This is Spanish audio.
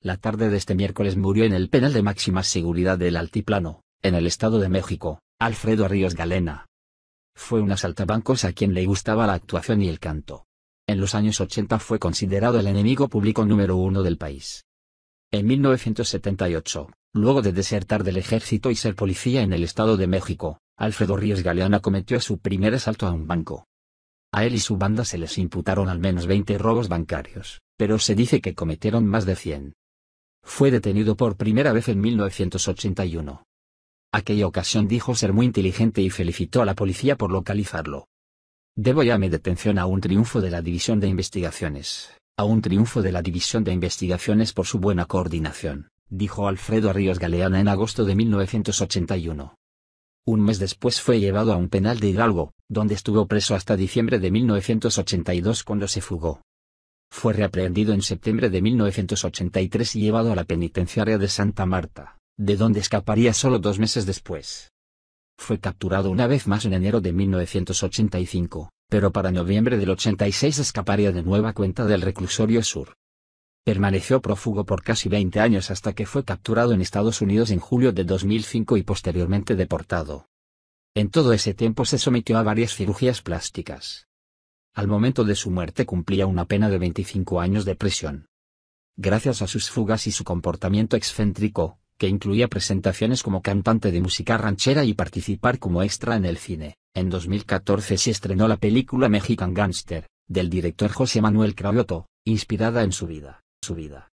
La tarde de este miércoles murió en el penal de máxima seguridad del Altiplano, en el Estado de México, Alfredo Ríos Galena. Fue un asaltabancos a quien le gustaba la actuación y el canto. En los años 80 fue considerado el enemigo público número uno del país. En 1978, luego de desertar del ejército y ser policía en el Estado de México, Alfredo Ríos Galeana cometió su primer asalto a un banco. A él y su banda se les imputaron al menos 20 robos bancarios, pero se dice que cometieron más de 100 fue detenido por primera vez en 1981. Aquella ocasión dijo ser muy inteligente y felicitó a la policía por localizarlo. Debo ya mi detención a un triunfo de la División de Investigaciones, a un triunfo de la División de Investigaciones por su buena coordinación, dijo Alfredo Ríos Galeana en agosto de 1981. Un mes después fue llevado a un penal de Hidalgo, donde estuvo preso hasta diciembre de 1982 cuando se fugó. Fue reaprehendido en septiembre de 1983 y llevado a la penitenciaria de Santa Marta, de donde escaparía solo dos meses después. Fue capturado una vez más en enero de 1985, pero para noviembre del 86 escaparía de nueva cuenta del reclusorio sur. Permaneció prófugo por casi 20 años hasta que fue capturado en Estados Unidos en julio de 2005 y posteriormente deportado. En todo ese tiempo se sometió a varias cirugías plásticas al momento de su muerte cumplía una pena de 25 años de prisión. Gracias a sus fugas y su comportamiento excéntrico, que incluía presentaciones como cantante de música ranchera y participar como extra en el cine, en 2014 se estrenó la película Mexican Gangster, del director José Manuel Cravioto, inspirada en su vida. Su vida.